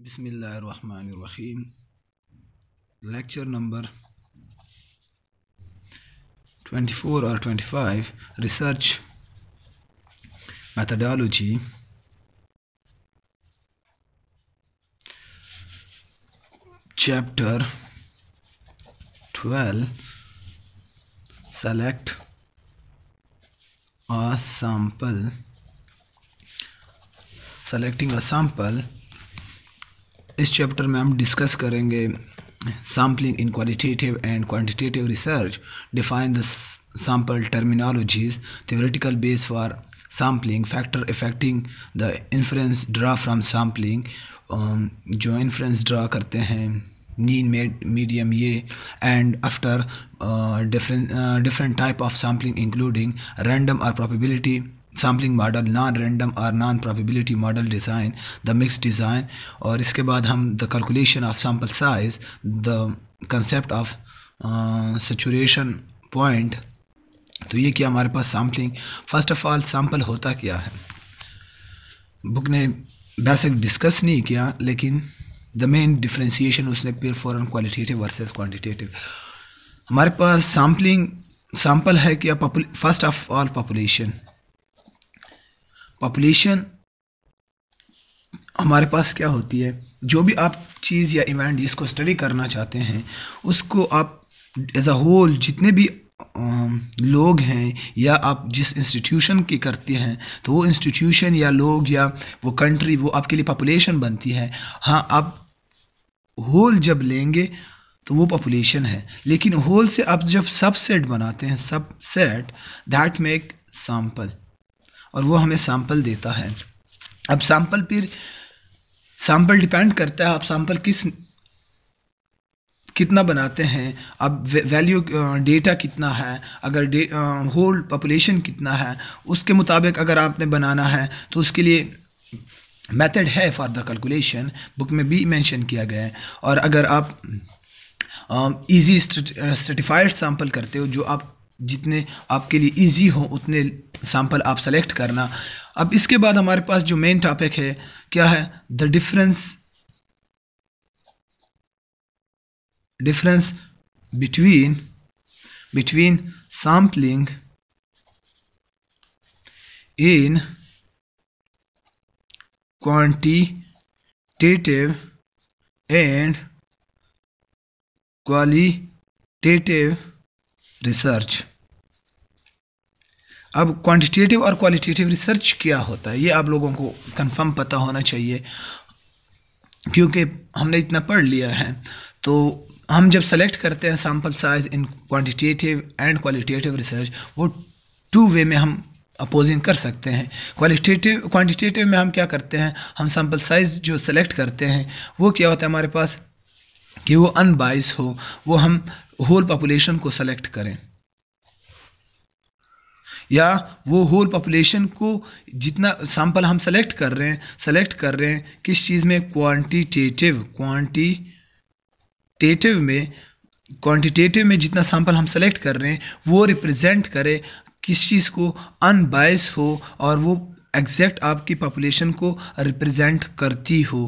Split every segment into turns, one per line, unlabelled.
बिसमीम lecture number twenty four और twenty five research methodology chapter twelve select a sample selecting a sample इस chapter में हम discuss करेंगे sampling in qualitative and quantitative research define the sample terminologies theoretical base for sampling factor affecting the inference draw from sampling जो inference draw करते हैं नीन मेड medium ये and after different different type of sampling including random और probability sampling model non random और non probability model design the mix design और इसके बाद हम the calculation of sample size the concept of saturation point तो ये क्या हमारे पास sampling first of all sample होता क्या है बुक ने बेसिक डिस्कस नहीं किया लेकिन द मेन डिफ्रेंसीशन उसने for an qualitative versus quantitative हमारे पास सैम्पलिंग सैम्पल है क्या first of all population population हमारे पास क्या होती है जो भी आप चीज़ या इवेंट जिसको स्टडी करना चाहते हैं उसको आप एज अ होल जितने भी लोग हैं या आप जिस इंस्टीट्यूशन की करते हैं तो वो इंस्टीट्यूशन या लोग या वो कंट्री वो आपके लिए पॉपुलेशन बनती है हाँ आप होल जब लेंगे तो वो पॉपुलेशन है लेकिन होल से आप जब सबसेट बनाते हैं सबसेट दैट मेक सैम्पल और वो हमें सैम्पल देता है अब सैंपल फिर सैंपल डिपेंड करता है आप सैम्पल किस कितना बनाते हैं अब वैल्यू डेटा कितना है अगर होल पॉपुलेशन कितना है उसके मुताबिक अगर आपने बनाना है तो उसके लिए मेथड है फॉर द कैलकुलेशन बुक में भी मेंशन किया गया है और अगर आप इजी सर्टिफाइड सैम्पल करते हो जो आप जितने आपके लिए इजी हो उतने सैम्पल आप सेलेक्ट करना अब इसके बाद हमारे पास जो मेन टॉपिक है क्या है the difference difference between between sampling in quantitative and qualitative research अब क्वांटिटेटिव और क्वालिटेटिव रिसर्च क्या होता है ये आप लोगों को कंफर्म पता होना चाहिए क्योंकि हमने इतना पढ़ लिया है तो हम जब सेलेक्ट करते हैं sample size in quantitative and qualitative research वो टू वे में हम अपोजिंग कर सकते हैं क्वालिटेटिव क्वांटिटेटिव में हम क्या करते हैं हम सैम्पल साइज़ जो सेलेक्ट करते हैं वो क्या होता है हमारे पास कि वो अनबाइस हो वो हम होल पॉपुलेशन को सेलेक्ट करें या वो होल पॉपुलेशन को जितना सैंपल हम सेलेक्ट कर रहे हैं सेलेक्ट कर रहे हैं किस चीज़ में क्वांटिटेटिव क्वांटिटेटिव में क्वांटिटेटिव में जितना सैंपल हम सेलेक्ट कर रहे हैं वो रिप्रेजेंट करे किस चीज़ को अनबायस हो और वो एग्जैक्ट आपकी पॉपुलेशन को रिप्रेजेंट करती हो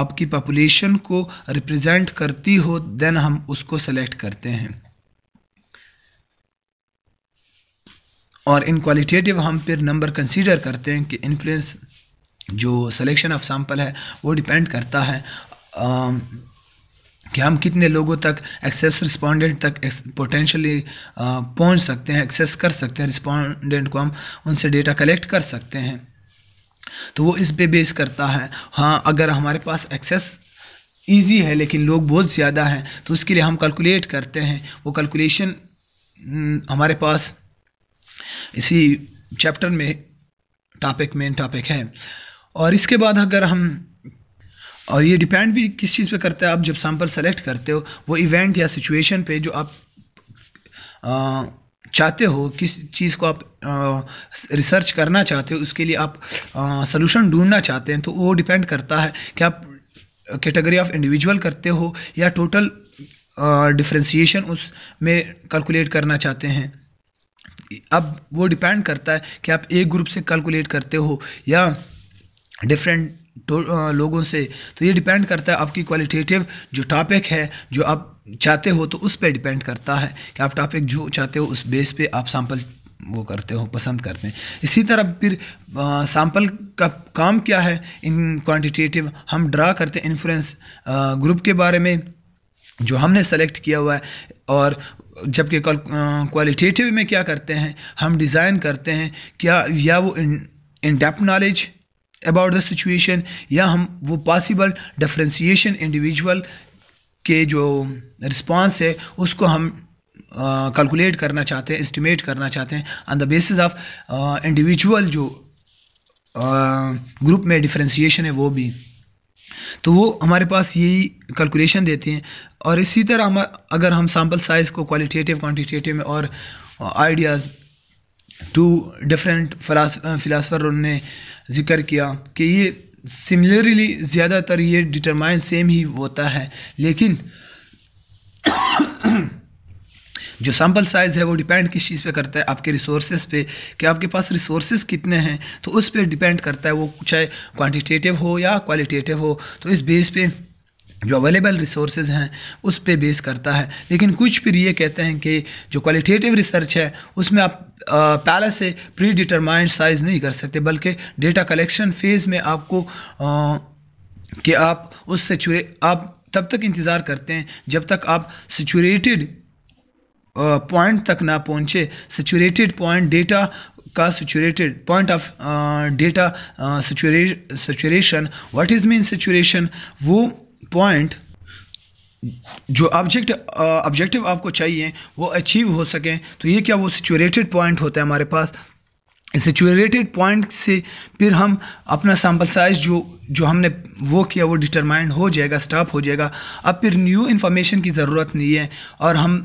आपकी पॉपुलेशन को रिप्रेजेंट करती हो देन हम उसको सेलेक्ट करते हैं और इन क्वालिटेटिव हम फिर नंबर कंसीडर करते हैं कि इन्फ्लुएंस जो सिलेक्शन ऑफ सैम्पल है वो डिपेंड करता है आ, कि हम कितने लोगों तक एक्सेस रिस्पोंडेंट तक पोटेंशली पहुंच सकते हैं एक्सेस कर सकते हैं रिस्पोंडेंट को हम उनसे डेटा कलेक्ट कर सकते हैं तो वो इस पे बेस करता है हाँ अगर हमारे पास एक्सेस ईजी है लेकिन लोग बहुत ज़्यादा हैं तो उसके लिए हम कैलकुलेट करते हैं वो कैलकुलेशन हम्म, हमारे पास इसी चैप्टर में टॉपिक मेन टॉपिक है और इसके बाद अगर हम और ये डिपेंड भी किस चीज़ पे करता है आप जब सैम्पल सेलेक्ट करते हो वो इवेंट या सिचुएशन पे जो आप चाहते हो किस चीज़ को आप रिसर्च करना चाहते हो उसके लिए आप सोल्यूशन ढूंढना चाहते हैं तो वो डिपेंड करता है कि आप कैटेगरी ऑफ इंडिविजुअल करते हो या टोटल डिफ्रेंसीशन उस में कैलकुलेट करना चाहते हैं अब वो डिपेंड करता है कि आप एक ग्रुप से कैलकुलेट करते हो या डिफरेंट तो, लोगों से तो ये डिपेंड करता है आपकी क्वालिटेटिव जो टॉपिक है जो आप चाहते हो तो उस पर डिपेंड करता है कि आप टॉपिक जो चाहते हो उस बेस पे आप सैम्पल वो करते हो पसंद करते हैं इसी तरह फिर सैंपल का काम क्या है इन क्वांटिटेटिव हम ड्रा करते हैं इन्फ्लुएंस ग्रुप के बारे में जो हमने सेलेक्ट किया हुआ है और जबकि क्वालिटेटिव में क्या करते हैं हम डिज़ाइन करते हैं क्या या वो in depth knowledge about the situation या हम वो पॉसिबल डिफ्रेंसीशन इंडिविजुअल के जो रिस्पॉन्स है उसको हम कैलकुलेट uh, करना चाहते हैं एस्टिमेट करना चाहते हैं on the basis of individual जो ग्रुप uh, में डिफ्रेंसीशन है वो भी तो वो हमारे पास यही कैलकुलेशन देते हैं और इसी तरह हम अगर हम सैम्पल साइज़ को क्वालिटेटिव क्वान्टिटेटिव में और आइडियाज़ टू डिफरेंट फिलासफ़र ने ज़िक्र किया कि ये सिमिलरली ज़्यादातर ये डिटरमाइन सेम ही होता है लेकिन जो सैम्पल साइज़ है वो डिपेंड किस चीज़ पे करता है आपके रिसोर्सेज पे कि आपके पास रिसोर्सेज कितने हैं तो उस पर डिपेंड करता है वो चाहे क्वांटिटेटिव हो या क्वालिटेटिव हो तो इस बेस पे जो अवेलेबल रिसोर्सेज हैं उस पर बेस करता है लेकिन कुछ फिर ये कहते हैं कि जो क्वालिटेटिव रिसर्च है उसमें आप पहले से प्री डिटरमाइंड साइज़ नहीं कर सकते बल्कि डेटा कलेक्शन फेज़ में आपको आ, कि आप उस सेचुरे आप तब तक इंतज़ार करते हैं जब तक आप सिचुएटेड पॉइंट तक ना पहुँचे सिचुएटेड पॉइंट डेटा का situated point of data saturation what is mean situation वो पॉइंट जो ऑब्जेक्ट ऑब्जेक्टिव uh, आपको चाहिए वो अचीव हो सकें तो ये क्या वो सिचुएटेड पॉइंट होता है हमारे पास सिचुएटेड पॉइंट से फिर हम अपना सैम्पल साइज जो जो हमने वो किया वो डिटरमाइन हो जाएगा स्टॉप हो जाएगा अब फिर न्यू इन्फॉर्मेशन की ज़रूरत नहीं है और हम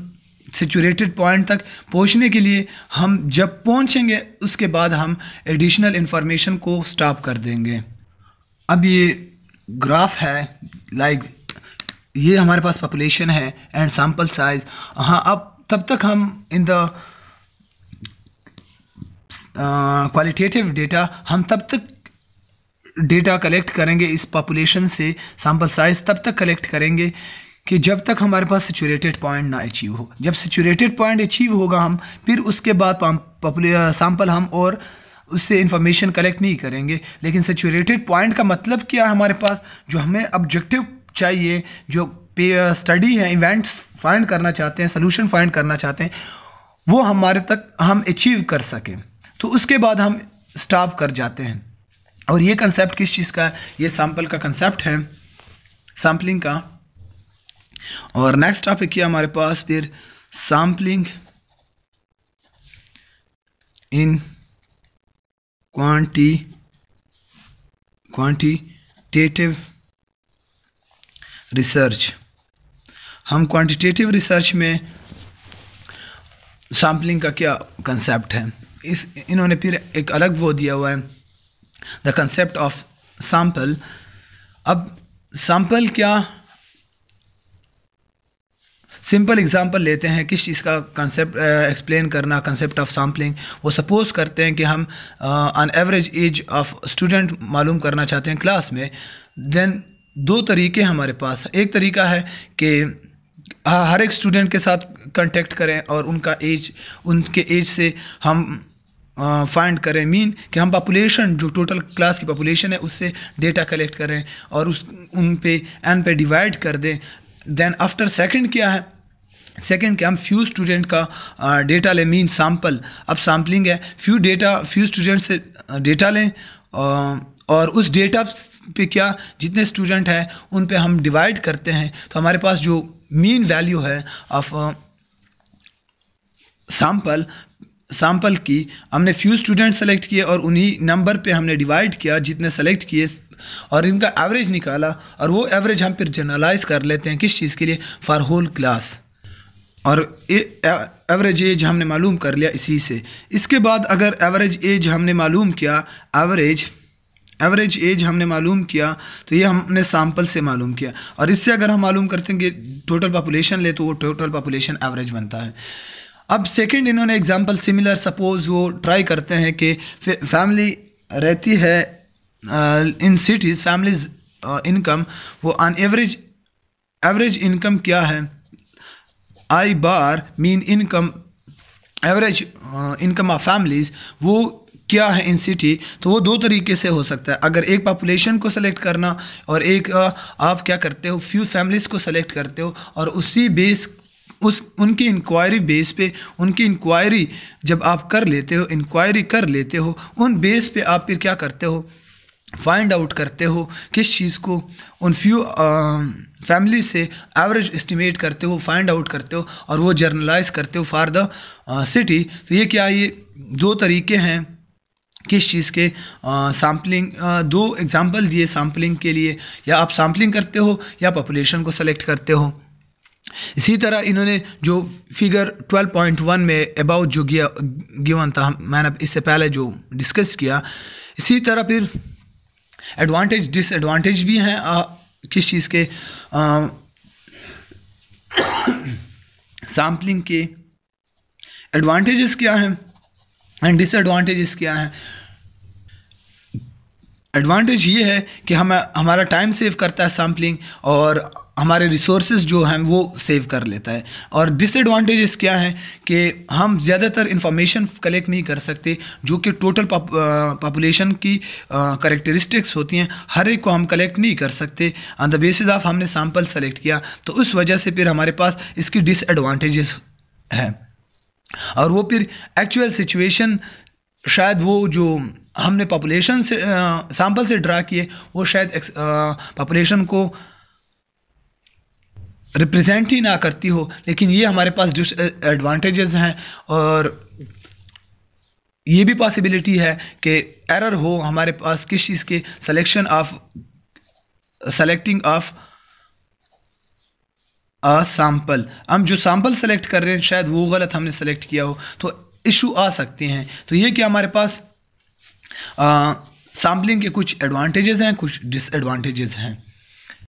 सिचुएटेड पॉइंट तक पहुंचने के लिए हम जब पहुंचेंगे उसके बाद हम एडिशनल इन्फॉर्मेशन को स्टॉप कर देंगे अब ये ग्राफ है लाइक ये हमारे पास पॉपुलेशन है एंड सैम्पल साइज हाँ अब तब तक हम इन द क्वालिटेटिव डेटा हम तब तक डेटा कलेक्ट करेंगे इस पॉपुलेशन से सैम्पल साइज तब तक कलेक्ट करेंगे कि जब तक हमारे पास सेचूरेटेड पॉइंट ना अचीव हो जब सेचूरेटेड पॉइंट अचीव होगा हम फिर उसके बाद सैम्पल हम और उससे इंफॉर्मेशन कलेक्ट नहीं करेंगे लेकिन सेचूरेटेड पॉइंट का मतलब क्या है हमारे पास जो हमें ऑब्जेक्टिव चाहिए जो स्टडी है इवेंट्स फाइंड करना चाहते हैं सोल्यूशन फाइंड करना चाहते हैं वो हमारे तक हम अचीव कर सकें तो उसके बाद हम स्टॉप कर जाते हैं और ये कंसेप्ट किस चीज़ का ये सैम्पल का कंसेप्ट है सैम्पलिंग का और नेक्स्ट टॉपिक किया हमारे पास फिर sampling in quanti quantitative research हम क्वांटिटेटिव रिसर्च में सैम्पलिंग का क्या कंसेप्ट है इस इन्होंने फिर एक अलग वो दिया हुआ है द कंसेप्ट ऑफ सैम्पल अब सैम्पल क्या सिंपल एग्जांपल लेते हैं किस चीज़ का कंसेप्ट एक्सप्लेन करना कंसेप्ट ऑफ सैम्पलिंग वो सपोज करते हैं कि हम on average age of student मालूम करना चाहते हैं क्लास में देन दो तरीके हमारे पास एक तरीका है कि हर एक स्टूडेंट के साथ कांटेक्ट करें और उनका एज उनके एज से हम फाइंड करें मीन कि हम पॉपुलेशन जो टोटल क्लास की पॉपुलेशन है उससे डेटा कलेक्ट करें और उस उन पे एन पे डिवाइड कर दें देन आफ्टर सेकंड क्या है सेकेंड क्या हम फ्यू स्टूडेंट का डेटा uh, लें मीन सैम्पल अब सैम्पलिंग है फ्यू डेटा फ्यू स्टूडेंट से डेटा uh, लें uh, और उस डेटा पे क्या जितने स्टूडेंट हैं उन पे हम डिवाइड करते हैं तो हमारे पास जो मीन वैल्यू है ऑफ सैम्पल सैम्पल की हमने फ्यू स्टूडेंट सेलेक्ट किए और उन्हीं नंबर पे हमने डिवाइड किया जितने सेलेक्ट किए और इनका एवरेज निकाला और वो एवरेज हम फिर जनरलाइज कर लेते हैं किस चीज़ के लिए फॉर होल क्लास और एवरेज एज हमने मालूम कर लिया इसी से इसके बाद अगर एवरेज एज हमने मालूम किया एवरेज एवरेज एज हमने मालूम किया तो ये हमने सैम्पल से मालूम किया और इससे अगर हम मालूम करते हैं कि टोटल पॉपुलेशन ले तो वो टोटल पॉपुलेशन एवरेज बनता है अब सेकंड इन्होंने एग्जांपल सिमिलर सपोज़ वो ट्राई करते हैं कि फैमिली रहती है इन सिटीज़ फैमिलीज इनकम वो ऑन एवरेज एवरेज इनकम क्या है I bar mean income average income of families वो क्या है इन सिटी तो वो दो तरीके से हो सकता है अगर एक पॉपुलेशन को सेलेक्ट करना और एक आप क्या करते हो फ्यू फैमिलीज़ को सेलेक्ट करते हो और उसी बेस उस उनकी इंक्वायरी बेस पे उनकी इंक्वायरी जब आप कर लेते हो इंक्वायरी कर लेते हो उन बेस पे आप फिर क्या करते हो फाइंड आउट करते हो किस चीज़ को उन फ्यू फैमिली से एवरेज एस्टिमेट करते हो फाइंड आउट करते हो और वो जर्नलाइज करते हो फॉर द सिटी तो ये क्या ये दो तरीके हैं किस चीज़ के सैम्पलिंग दो एग्जांपल दिए सैम्पलिंग के लिए या आप सैम्पलिंग करते हो या पॉपुलेशन को सेलेक्ट करते हो इसी तरह इन्होंने जो फिगर 12.1 में अबाउट जो गया गिवन था मैंने इससे पहले जो डिस्कस किया इसी तरह फिर एडवांटेज डिसएडवांटेज भी हैं किस चीज़ के सैम्पलिंग के एडवांटेजेस क्या हैं एंड डिसएडवांटेजेस क्या हैं एडवांटेज ये है कि हम हमारा टाइम सेव करता है सैम्पलिंग और हमारे रिसोर्सेज जो हैं वो सेव कर लेता है और डिसएडवांटेजेस क्या है कि हम ज़्यादातर इंफॉर्मेशन कलेक्ट नहीं कर सकते जो कि टोटल पॉपुलेशन की करेक्टरिस्टिक्स होती हैं हर एक को हम कलेक्ट नहीं कर सकते ऑन द बेसिस ऑफ हमने सैम्पल सेलेक्ट किया तो उस वजह से फिर हमारे पास इसकी डिसएडवांटेजेस हैं और वो फिर एक्चुअल सिचुएशन शायद वो जो हमने पॉपुलेशन से सैम्पल से ड्रा किए वो शायद पॉपुलेशन को रिप्रेजेंट ही ना करती हो लेकिन ये हमारे पास डिस एडवांटेजेस हैं और ये भी पॉसिबिलिटी है कि एरर हो हमारे पास किस चीज़ के selection of selecting of a sample हम जो सैम्पल सेलेक्ट कर रहे हैं शायद वो गलत हमने सेलेक्ट किया हो तो इशू आ सकते हैं तो ये क्या हमारे पास सैम्पलिंग के कुछ एडवांटेजेस हैं कुछ डिसएडवांटेजेस हैं